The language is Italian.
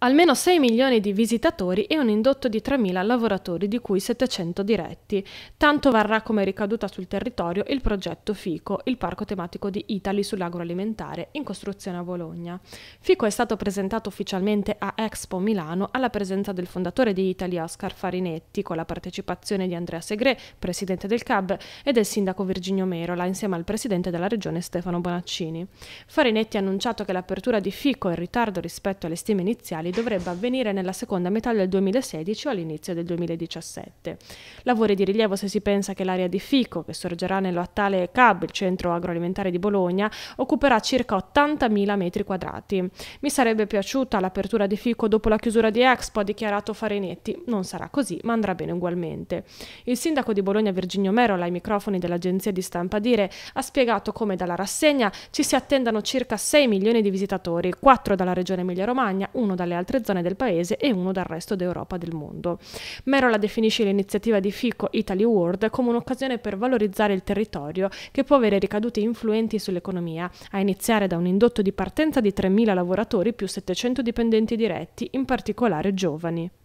Almeno 6 milioni di visitatori e un indotto di 3.000 lavoratori, di cui 700 diretti. Tanto varrà come ricaduta sul territorio il progetto FICO, il parco tematico di Italy sull'agroalimentare, in costruzione a Bologna. FICO è stato presentato ufficialmente a Expo Milano alla presenza del fondatore di Itali, Oscar Farinetti, con la partecipazione di Andrea Segre, presidente del CAB, e del sindaco Virginio Merola, insieme al presidente della regione Stefano Bonaccini. Farinetti ha annunciato che l'apertura di FICO è in ritardo rispetto alle stime iniziali regionali dovrebbe avvenire nella seconda metà del 2016 o all'inizio del 2017. Lavori di rilievo se si pensa che l'area di Fico, che sorgerà nello CAB, il centro agroalimentare di Bologna, occuperà circa 80.000 metri quadrati. Mi sarebbe piaciuta l'apertura di Fico dopo la chiusura di Expo, ha dichiarato Farenetti. Non sarà così, ma andrà bene ugualmente. Il sindaco di Bologna Virginio Merola, ai microfoni dell'agenzia di stampa Dire, ha spiegato come dalla rassegna ci si attendano circa 6 milioni di visitatori, 4 dalla regione Emilia-Romagna, 1 dalle altre zone del paese e uno dal resto d'Europa del mondo. Merola definisce l'iniziativa di Fico Italy World come un'occasione per valorizzare il territorio che può avere ricadute influenti sull'economia, a iniziare da un indotto di partenza di 3.000 lavoratori più 700 dipendenti diretti, in particolare giovani.